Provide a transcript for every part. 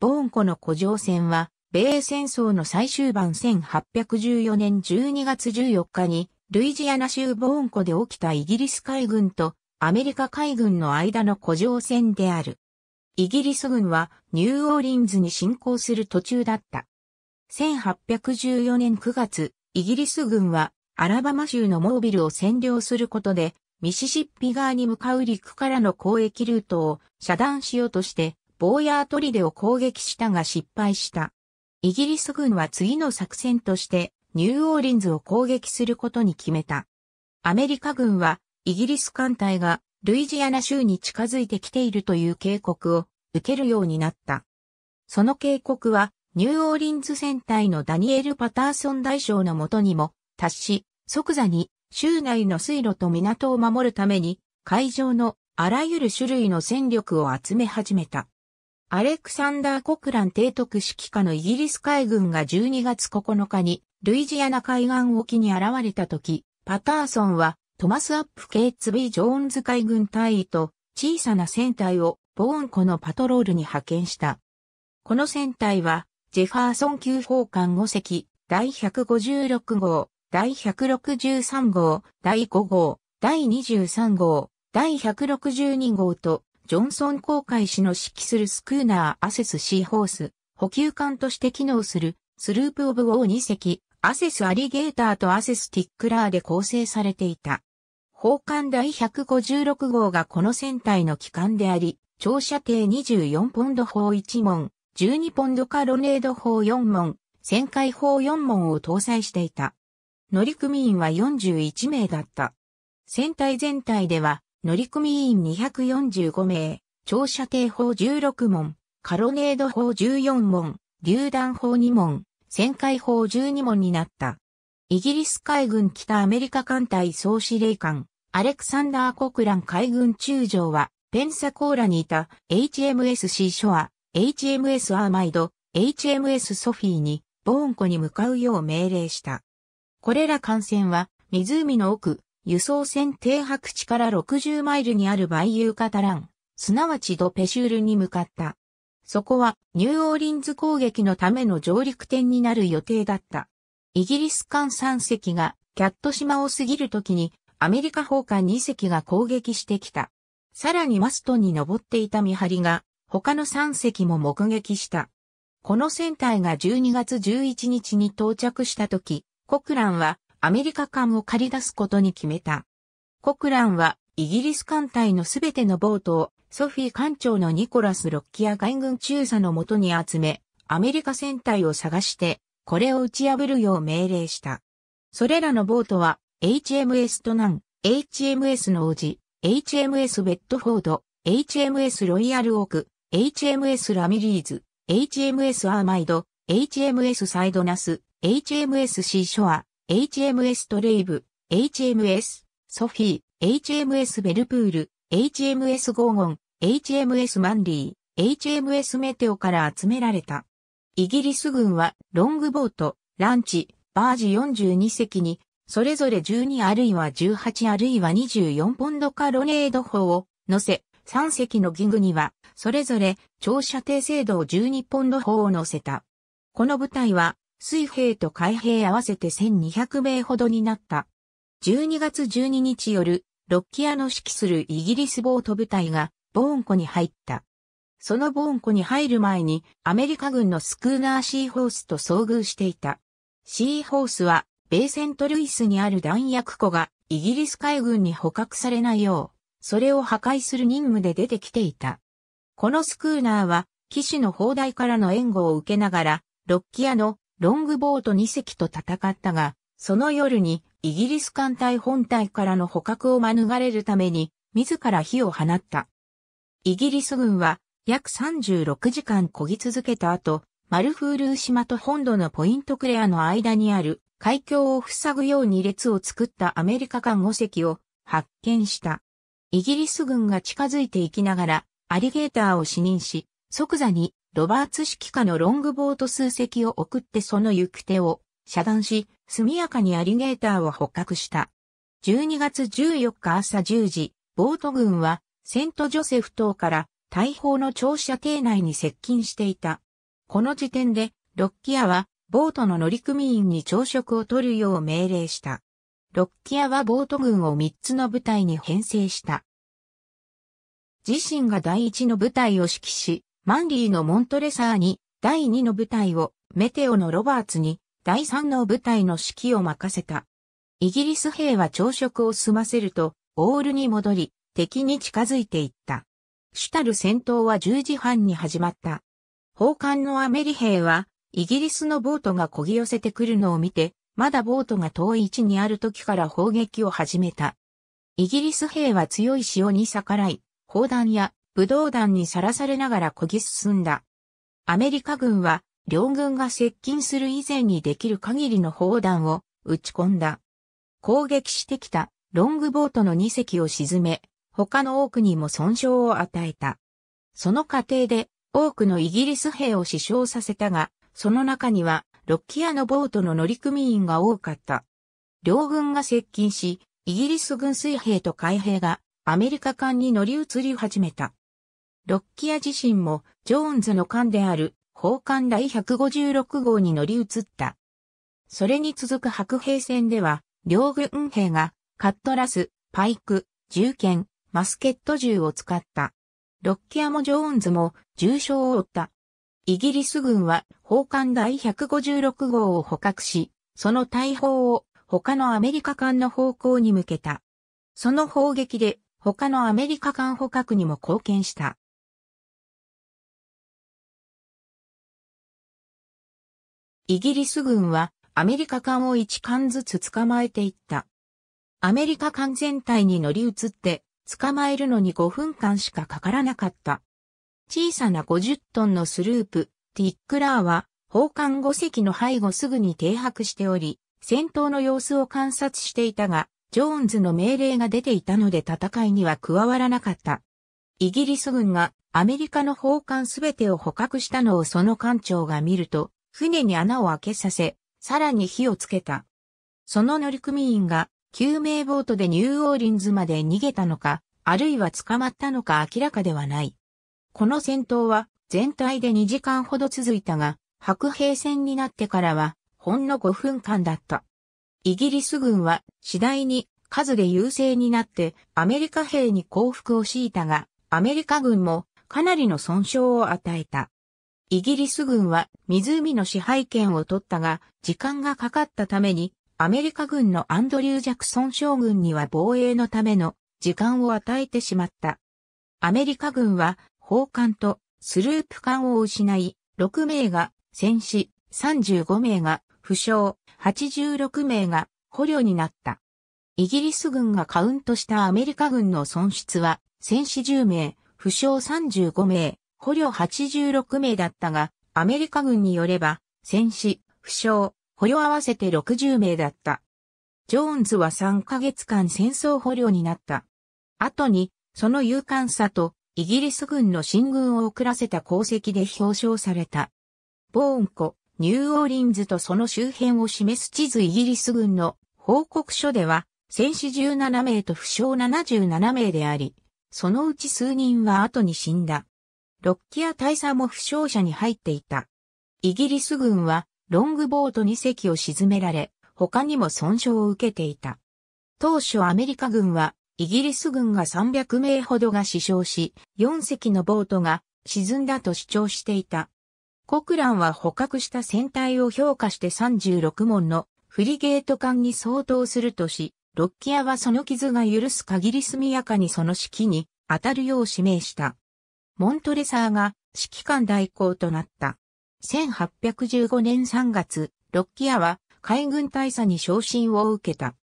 ボーン湖の古城船は、米戦争の最終盤1814年12月14日に、ルイジアナ州ボーン湖で起きたイギリス海軍とアメリカ海軍の間の古城船である。イギリス軍はニューオーリンズに侵攻する途中だった。1814年9月、イギリス軍はアラバマ州のモービルを占領することで、ミシシッピ側に向かう陸からの交易ルートを遮断しようとして、ボーヤートリデを攻撃したが失敗した。イギリス軍は次の作戦としてニューオーリンズを攻撃することに決めた。アメリカ軍はイギリス艦隊がルイジアナ州に近づいてきているという警告を受けるようになった。その警告はニューオーリンズ戦隊のダニエル・パターソン大将のもとにも達し、即座に州内の水路と港を守るために海上のあらゆる種類の戦力を集め始めた。アレクサンダー・コクラン提督指揮下のイギリス海軍が12月9日にルイジアナ海岸沖に現れた時、パターソンはトマス・アップ・ケイツ・ビー・ジョーンズ海軍隊員と小さな船隊をボーン湖のパトロールに派遣した。この船隊はジェファーソン級砲艦5隻、第156号、第163号、第5号、第23号、第162号とジョンソン航海士の指揮するスクーナーアセスシーホース、補給艦として機能するスループオブウォー2隻、アセスアリゲーターとアセスティックラーで構成されていた。砲艦第156号がこの船体の機関であり、長射程24ポンド砲1門、12ポンドカロネード砲4門、旋回砲4門を搭載していた。乗組員は41名だった。船体全体では乗組員245名、長射程砲16門、カロネード砲14門、榴弾砲2門、旋回砲12門になった。イギリス海軍北アメリカ艦隊総司令官、アレクサンダー・コクラン海軍中将は、ペンサコーラにいた HMS シーショア、HMS アーマイド、HMS ソフィーに、ボーンコに向かうよう命令した。これら艦船は、湖の奥、輸送船停泊地から60マイルにあるバイユーカタラン、すなわちドペシュールに向かった。そこはニューオーリンズ攻撃のための上陸点になる予定だった。イギリス艦3隻がキャット島を過ぎるときにアメリカ砲艦2隻が攻撃してきた。さらにマストに登っていた見張りが他の3隻も目撃した。この船体が12月11日に到着したとき、コクランはアメリカ艦を借り出すことに決めた。コクランはイギリス艦隊のすべてのボートをソフィー艦長のニコラス・ロッキア海軍中佐のもとに集め、アメリカ船隊を探して、これを打ち破るよう命令した。それらのボートは、HMS トナン、HMS の王子、HMS ベッドフォード、HMS ロイヤルオーク、HMS ラミリーズ、HMS アーマイド、HMS サイドナス、HMS シーショア、HMS トレイブ、HMS、ソフィー、HMS ベルプール、HMS ゴーゴン、HMS マンリー、HMS メテオから集められた。イギリス軍はロングボート、ランチ、バージ42隻に、それぞれ12あるいは18あるいは24ポンドカロネード砲を乗せ、3隻のギグには、それぞれ長射程制度を12ポンド砲を乗せた。この部隊は、水兵と海兵合わせて1200名ほどになった。12月12日夜、ロッキアの指揮するイギリスボート部隊がボーン湖に入った。そのボーン湖に入る前にアメリカ軍のスクーナーシーホースと遭遇していた。シーホースは、米セントルイスにある弾薬庫がイギリス海軍に捕獲されないよう、それを破壊する任務で出てきていた。このスクーナーは、騎士の砲台からの援護を受けながら、ロッキアのロングボート2隻と戦ったが、その夜にイギリス艦隊本体からの捕獲を免れるために、自ら火を放った。イギリス軍は約36時間漕ぎ続けた後、マルフールー島と本土のポイントクレアの間にある海峡を塞ぐように列を作ったアメリカ艦5隻を発見した。イギリス軍が近づいていきながらアリゲーターを視認し、即座にロバーツ指揮下のロングボート数隻を送ってその行く手を遮断し、速やかにアリゲーターを捕獲した。12月14日朝10時、ボート軍はセントジョセフ島から大砲の庁舎邸内に接近していた。この時点で、ロッキアはボートの乗組員に朝食を取るよう命令した。ロッキアはボート軍を3つの部隊に編成した。自身が第一の部隊を指揮し、マンリーのモントレサーに第2の部隊を、メテオのロバーツに第3の部隊の指揮を任せた。イギリス兵は朝食を済ませると、オールに戻り、敵に近づいていった。主たる戦闘は10時半に始まった。砲艦のアメリ兵は、イギリスのボートがこぎ寄せてくるのを見て、まだボートが遠い位置にある時から砲撃を始めた。イギリス兵は強い潮に逆らい、砲弾や武道弾にさらされながら漕ぎ進んだ。アメリカ軍は、両軍が接近する以前にできる限りの砲弾を撃ち込んだ。攻撃してきたロングボートの2隻を沈め、他の多くにも損傷を与えた。その過程で多くのイギリス兵を死傷させたが、その中にはロッキアのボートの乗組員が多かった。両軍が接近し、イギリス軍水兵と海兵がアメリカ艦に乗り移り始めた。ロッキア自身も、ジョーンズの艦である、砲艦第156号に乗り移った。それに続く白兵戦では、両軍兵が、カットラス、パイク、銃剣、マスケット銃を使った。ロッキアもジョーンズも重傷を負った。イギリス軍は砲艦第156号を捕獲し、その大砲を他のアメリカ艦の方向に向けた。その砲撃で他のアメリカ艦捕獲にも貢献した。イギリス軍はアメリカ艦を1艦ずつ捕まえていった。アメリカ艦全体に乗り移って捕まえるのに5分間しかかからなかった。小さな50トンのスループ、ティックラーは、砲艦5隻の背後すぐに停泊しており、戦闘の様子を観察していたが、ジョーンズの命令が出ていたので戦いには加わらなかった。イギリス軍がアメリカの砲艦すべてを捕獲したのをその艦長が見ると、船に穴を開けさせ、さらに火をつけた。その乗組員が救命ボートでニューオーリンズまで逃げたのか、あるいは捕まったのか明らかではない。この戦闘は全体で2時間ほど続いたが、白兵戦になってからはほんの5分間だった。イギリス軍は次第に数で優勢になってアメリカ兵に降伏を強いたが、アメリカ軍もかなりの損傷を与えた。イギリス軍は湖の支配権を取ったが、時間がかかったために、アメリカ軍のアンドリュー・ジャクソン将軍には防衛のための時間を与えてしまった。アメリカ軍は砲艦とスループ艦を失い、6名が戦死、35名が負傷、86名が捕虜になった。イギリス軍がカウントしたアメリカ軍の損失は、戦死10名、負傷35名、捕虜86名だったが、アメリカ軍によれば、戦死、負傷、捕虜合わせて60名だった。ジョーンズは3ヶ月間戦争捕虜になった。後に、その勇敢さと、イギリス軍の進軍を遅らせた功績で表彰された。ボーン湖、ニューオーリンズとその周辺を示す地図イギリス軍の報告書では、戦死17名と負傷77名であり、そのうち数人は後に死んだ。ロッキア大佐も負傷者に入っていた。イギリス軍はロングボート2隻を沈められ、他にも損傷を受けていた。当初アメリカ軍はイギリス軍が300名ほどが死傷し、4隻のボートが沈んだと主張していた。コクランは捕獲した船体を評価して36門のフリゲート艦に相当するとし、ロッキアはその傷が許す限り速やかにその指揮に当たるよう指名した。モントレサーが指揮官代行となった。1815年3月、ロッキアは海軍大佐に昇進を受けた。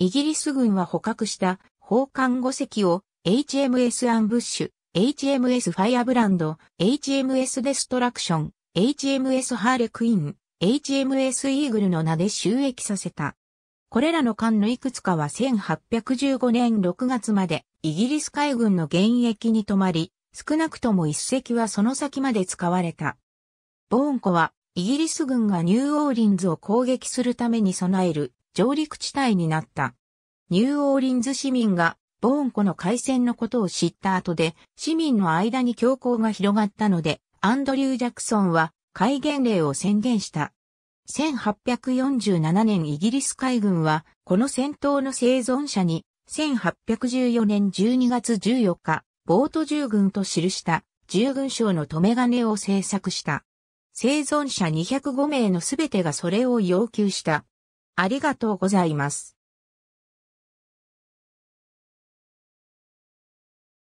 イギリス軍は捕獲した砲艦5隻を HMS アンブッシュ、HMS ファイアブランド、HMS デストラクション、HMS ハーレクイン、HMS イーグルの名で収益させた。これらの艦のいくつかは1815年6月までイギリス海軍の現役に泊まり、少なくとも一隻はその先まで使われた。ボーン湖は、イギリス軍がニューオーリンズを攻撃するために備える上陸地帯になった。ニューオーリンズ市民がボーン湖の海戦のことを知った後で市民の間に恐慌が広がったのでアンドリュー・ジャクソンは戒厳令を宣言した。1847年イギリス海軍はこの戦闘の生存者に1814年12月14日ボート従軍と記した従軍省の留め金を制作した。生存者205名のすべてがそれを要求した。ありがとうございます。